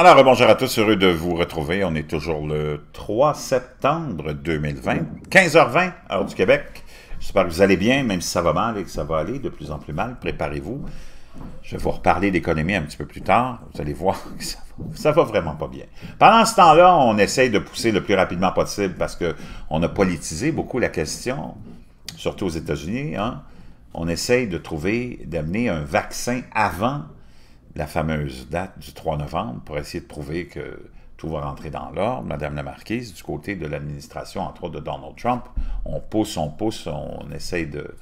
Alors, bonjour à tous, heureux de vous retrouver. On est toujours le 3 septembre 2020, 15h20, heure du Québec. J'espère que vous allez bien, même si ça va mal et que ça va aller de plus en plus mal. Préparez-vous. Je vais vous reparler d'économie un petit peu plus tard. Vous allez voir que ça va, vraiment pas bien. Pendant ce temps-là, on essaye de pousser le plus rapidement possible parce qu'on a politisé beaucoup la question, surtout aux États-Unis. Hein. On essaye de trouver, d'amener un vaccin avant la fameuse date du 3 novembre pour essayer de prouver que tout va rentrer dans l'ordre. Madame la marquise, du côté de l'administration, entre autres de Donald Trump, on pousse, on pousse, on essaye de,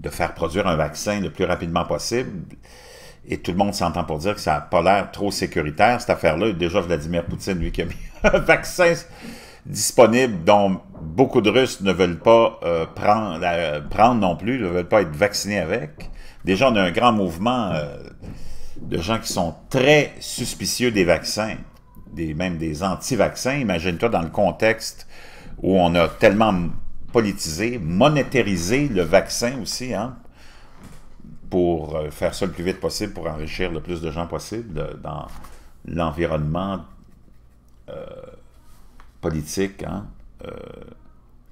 de faire produire un vaccin le plus rapidement possible. Et tout le monde s'entend pour dire que ça n'a pas l'air trop sécuritaire, cette affaire-là. Déjà, Vladimir Poutine, lui, qui a mis un vaccin disponible dont beaucoup de Russes ne veulent pas euh, euh, prendre non plus, ne veulent pas être vaccinés avec. Déjà, on a un grand mouvement euh, de gens qui sont très suspicieux des vaccins, des, même des anti-vaccins. Imagine-toi dans le contexte où on a tellement politisé, monétarisé le vaccin aussi, hein, pour euh, faire ça le plus vite possible, pour enrichir le plus de gens possible euh, dans l'environnement politique hein,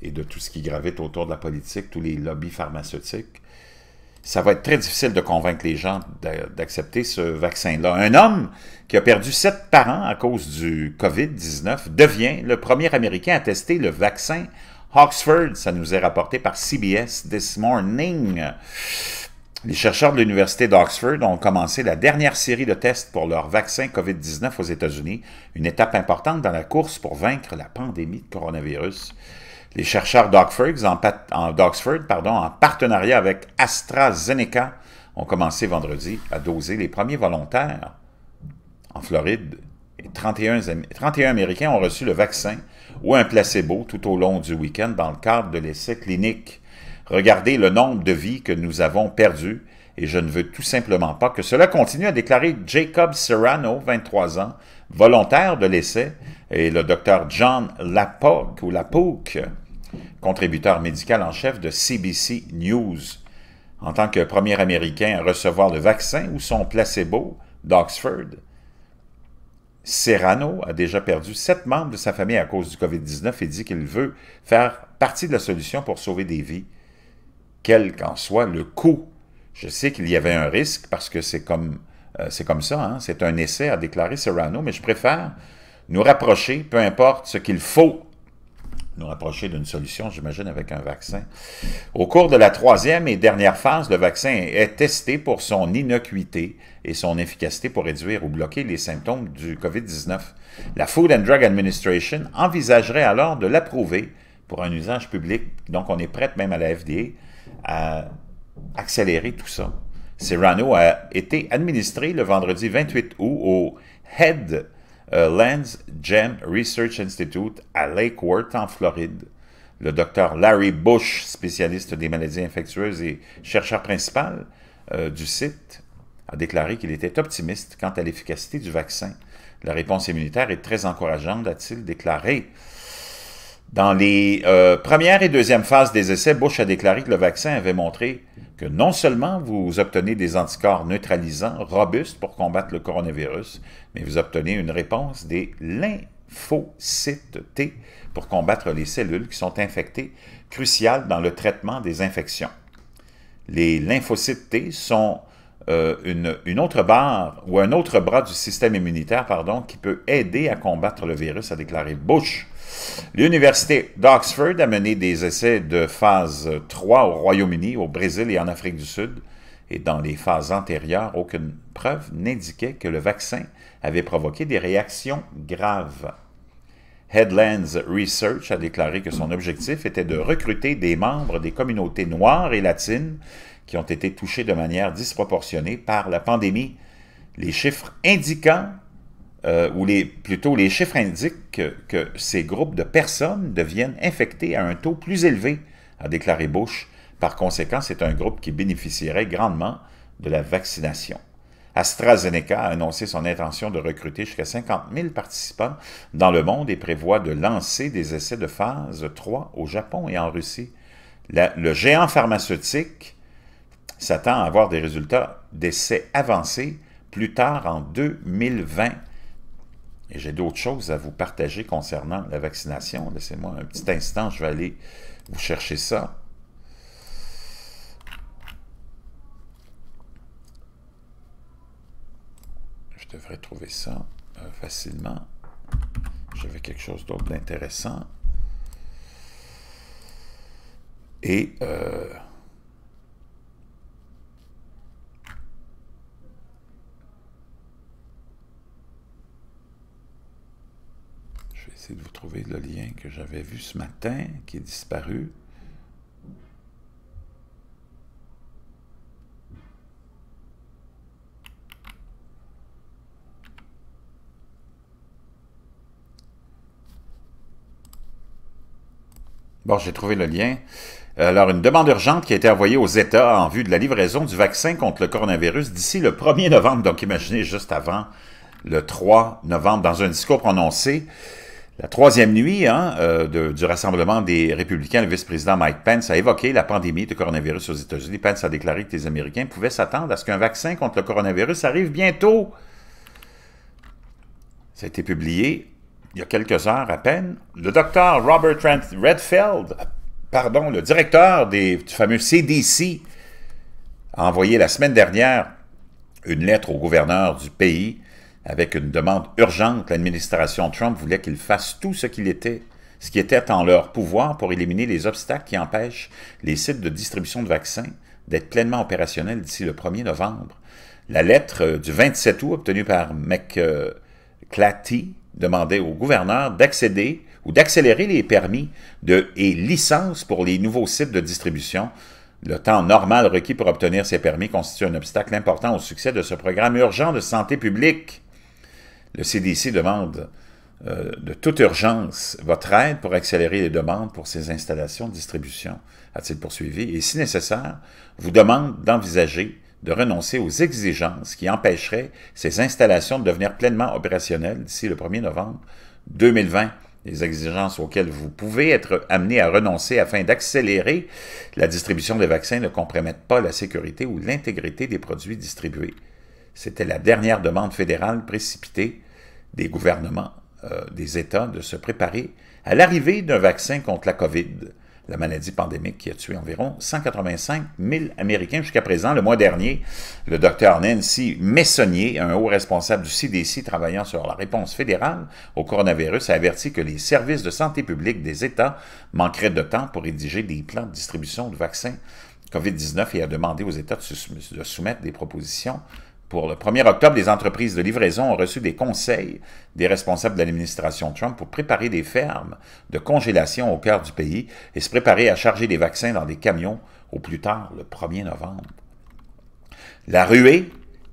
et de tout ce qui gravite autour de la politique, tous les lobbies pharmaceutiques ça va être très difficile de convaincre les gens d'accepter ce vaccin-là. Un homme qui a perdu sept parents à cause du COVID-19 devient le premier Américain à tester le vaccin Oxford. Ça nous est rapporté par CBS This Morning. Les chercheurs de l'Université d'Oxford ont commencé la dernière série de tests pour leur vaccin COVID-19 aux États-Unis, une étape importante dans la course pour vaincre la pandémie de coronavirus. Les chercheurs d'Oxford, en, pardon, en partenariat avec AstraZeneca, ont commencé vendredi à doser les premiers volontaires en Floride. 31, Américains ont reçu le vaccin ou un placebo tout au long du week-end dans le cadre de l'essai clinique. Regardez le nombre de vies que nous avons perdues et je ne veux tout simplement pas que cela continue, à déclarer Jacob Serrano, 23 ans, volontaire de l'essai, et le docteur John Lapoque, ou Lapouk contributeur médical en chef de CBC News. En tant que premier Américain à recevoir le vaccin ou son placebo d'Oxford, Serrano a déjà perdu sept membres de sa famille à cause du COVID-19 et dit qu'il veut faire partie de la solution pour sauver des vies, quel qu'en soit le coût. Je sais qu'il y avait un risque parce que c'est comme, euh, comme ça, hein. c'est un essai, à déclarer Serrano, mais je préfère nous rapprocher, peu importe ce qu'il faut nous rapprocher d'une solution, j'imagine, avec un vaccin. Au cours de la troisième et dernière phase, le vaccin est testé pour son innocuité et son efficacité pour réduire ou bloquer les symptômes du COVID-19. La Food and Drug Administration envisagerait alors de l'approuver pour un usage public. Donc, on est prête même à la FDA à accélérer tout ça. Serrano a été administré le vendredi 28 août au Head euh, Lens Lands Research Institute à Lake Worth, en Floride. Le docteur Larry Bush, spécialiste des maladies infectieuses et chercheur principal euh, du site, a déclaré qu'il était optimiste quant à l'efficacité du vaccin. La réponse immunitaire est très encourageante, a-t-il déclaré. Dans les euh, premières et deuxièmes phases des essais, Bush a déclaré que le vaccin avait montré que non seulement vous obtenez des anticorps neutralisants robustes pour combattre le coronavirus, mais vous obtenez une réponse des lymphocytes T pour combattre les cellules qui sont infectées, cruciales dans le traitement des infections. Les lymphocytes T sont euh, une, autre barre ou un autre bras du système immunitaire pardon, qui peut aider à combattre le virus, a déclaré Bush L'Université d'Oxford a mené des essais de phase 3 au Royaume-Uni, au Brésil et en Afrique du Sud. Et dans les phases antérieures, aucune preuve n'indiquait que le vaccin avait provoqué des réactions graves. Headlands Research a déclaré que son objectif était de recruter des membres des communautés noires et latines qui ont été touchés de manière disproportionnée par la pandémie, les chiffres indiquant euh, ou les, plutôt les chiffres indiquent que, ces groupes de personnes deviennent infectés à un taux plus élevé, a déclaré Bush. Par conséquent, c'est un groupe qui bénéficierait grandement de la vaccination. AstraZeneca a annoncé son intention de recruter jusqu'à 50 000 participants dans le monde et prévoit de lancer des essais de phase 3 au Japon et en Russie. le géant pharmaceutique s'attend à avoir des résultats d'essais avancés plus tard en 2020 et j'ai d'autres choses à vous partager concernant la vaccination. Laissez-moi un petit instant, je vais aller vous chercher ça. Je devrais trouver ça euh, facilement. J'avais quelque chose d'autre d'intéressant. Et... Euh, essayer de vous trouver le lien que j'avais vu ce matin, qui est disparu. Bon, j'ai trouvé le lien. Alors, une demande urgente qui a été envoyée aux États en vue de la livraison du vaccin contre le coronavirus d'ici le 1er novembre. Donc, imaginez juste avant le 3 novembre dans un discours prononcé. La troisième nuit hein, euh, du rassemblement des républicains, le vice-président Mike Pence a évoqué la pandémie de coronavirus aux États-Unis. Pence a déclaré que les Américains pouvaient s'attendre à ce qu'un vaccin contre le coronavirus arrive bientôt. Ça a été publié il y a quelques heures à peine. Le docteur Robert Redfield, pardon, le directeur des, du fameux CDC, a envoyé la semaine dernière une lettre au gouverneur du pays avec une demande urgente. L'administration Trump voulait qu'ils fassent tout ce qu'il était, ce qui était en leur pouvoir pour éliminer les obstacles qui empêchent les sites de distribution de vaccins d'être pleinement opérationnels d'ici le 1er novembre. La lettre euh, du 27 août obtenue par McClatty demandait au gouverneur d'accéder ou d'accélérer les permis de, et licences pour les nouveaux sites de distribution. Le temps normal requis pour obtenir ces permis constitue un obstacle important au succès de ce programme urgent de santé publique. Le CDC demande euh, de toute urgence votre aide pour accélérer les demandes pour ces installations de distribution, a-t-il poursuivi, et si nécessaire, vous demande d'envisager de renoncer aux exigences qui empêcheraient ces installations de devenir pleinement opérationnelles d'ici le 1er novembre 2020 les exigences auxquelles vous pouvez être amené à renoncer afin d'accélérer la distribution des vaccins ne compromettent pas la sécurité ou l'intégrité des produits distribués. C'était la dernière demande fédérale précipitée des gouvernements euh, des États de se préparer à l'arrivée d'un vaccin contre la COVID, la maladie pandémique qui a tué environ 185 000 Américains jusqu'à présent. Le mois dernier, le docteur Nancy Messonnier, un haut responsable du CDC travaillant sur la réponse fédérale au coronavirus, a averti que les services de santé publique des États manqueraient de temps pour rédiger des plans de distribution de vaccins COVID-19 et a demandé aux États de soumettre des propositions pour le 1er octobre, les entreprises de livraison ont reçu des conseils des responsables de l'administration Trump pour préparer des fermes de congélation au cœur du pays et se préparer à charger des vaccins dans des camions au plus tard le 1er novembre. La ruée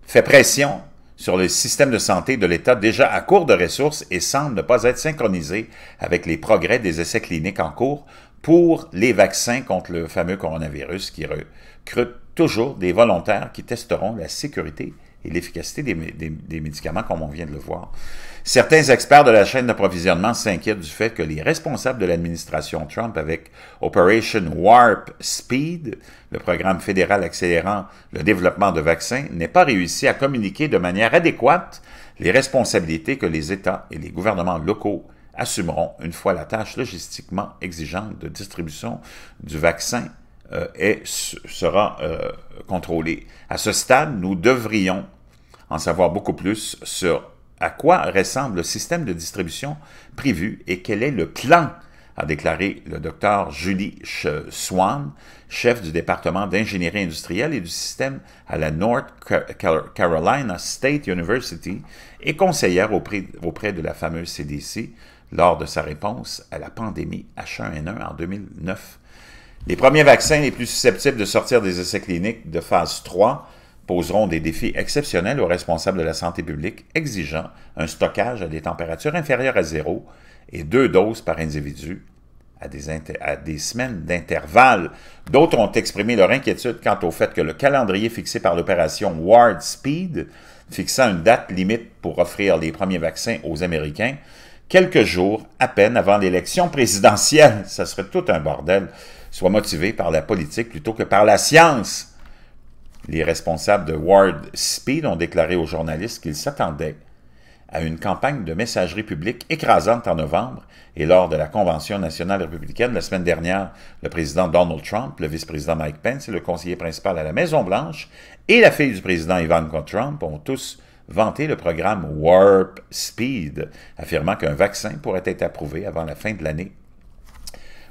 fait pression sur le système de santé de l'État déjà à court de ressources et semble ne pas être synchronisée avec les progrès des essais cliniques en cours pour les vaccins contre le fameux coronavirus qui recrute toujours des volontaires qui testeront la sécurité et l'efficacité des, des, médicaments, comme on vient de le voir. Certains experts de la chaîne d'approvisionnement s'inquiètent du fait que les responsables de l'administration Trump avec Operation Warp Speed, le programme fédéral accélérant le développement de vaccins, n'aient pas réussi à communiquer de manière adéquate les responsabilités que les États et les gouvernements locaux assumeront, une fois la tâche logistiquement exigeante de distribution du vaccin et euh, sera euh, contrôlée. À ce stade, nous devrions en savoir beaucoup plus sur à quoi ressemble le système de distribution prévu et quel est le plan a déclaré le docteur Julie Swan, chef du département d'ingénierie industrielle et du système à la North Carolina State University et conseillère auprès de la fameuse CDC, lors de sa réponse à la pandémie H1N1 en 2009. Les premiers vaccins les plus susceptibles de sortir des essais cliniques de phase 3 poseront des défis exceptionnels aux responsables de la santé publique, exigeant un stockage à des températures inférieures à zéro et deux doses par individu à des, à des semaines d'intervalle. D'autres ont exprimé leur inquiétude quant au fait que le calendrier fixé par l'opération Ward Speed, fixant une date limite pour offrir les premiers vaccins aux Américains, quelques jours à peine avant l'élection présidentielle. Ça serait tout un bordel. Soit motivé par la politique plutôt que par la science. Les responsables de Ward Speed ont déclaré aux journalistes qu'ils s'attendaient à une campagne de messagerie publique écrasante en novembre et lors de la Convention nationale républicaine la semaine dernière, le président Donald Trump, le vice-président Mike Pence et le conseiller principal à la Maison-Blanche et la fille du président Ivanka Trump ont tous vanté le programme Warp Speed, affirmant qu'un vaccin pourrait être approuvé avant la fin de l'année.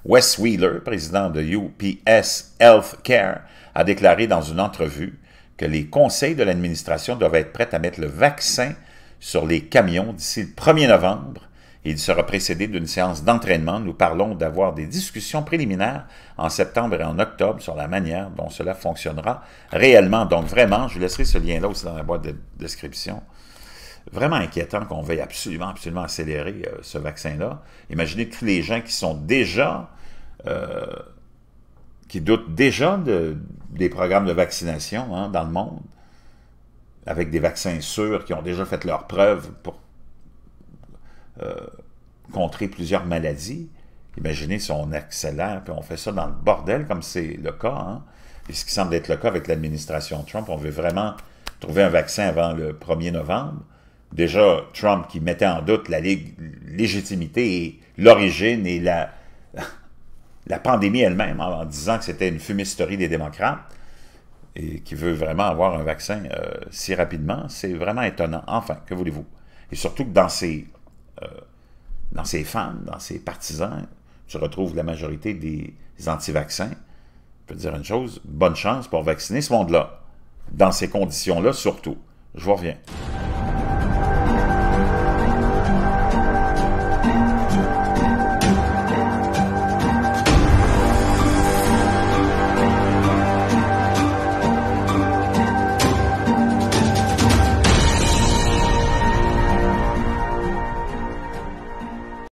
Wes Wheeler, président de UPS Healthcare, a déclaré dans une entrevue que les conseils de l'administration doivent être prêts à mettre le vaccin sur les camions d'ici le 1er novembre il sera précédé d'une séance d'entraînement. Nous parlons d'avoir des discussions préliminaires en septembre et en octobre sur la manière dont cela fonctionnera réellement. Donc vraiment, je vous laisserai ce lien-là aussi dans la boîte de description. Vraiment inquiétant qu'on veuille absolument, absolument accélérer euh, ce vaccin-là. Imaginez tous les gens qui sont déjà, euh, qui doutent déjà de, des programmes de vaccination hein, dans le monde, avec des vaccins sûrs qui ont déjà fait leurs preuves pour euh, contrer plusieurs maladies. Imaginez si on accélère, puis on fait ça dans le bordel, comme c'est le cas, hein. et ce qui semble être le cas avec l'administration Trump. On veut vraiment trouver un vaccin avant le 1er novembre. Déjà, Trump qui mettait en doute la légitimité et l'origine et la, la pandémie elle-même, hein, en disant que c'était une fumisterie des démocrates, et qui veut vraiment avoir un vaccin euh, si rapidement, c'est vraiment étonnant. Enfin, que voulez-vous? Et surtout que dans ces euh, dans ces femmes, dans ses partisans, tu retrouve la majorité des anti-vaccins. Je peux dire une chose, bonne chance pour vacciner ce monde-là. Dans ces conditions-là, surtout. Je reviens.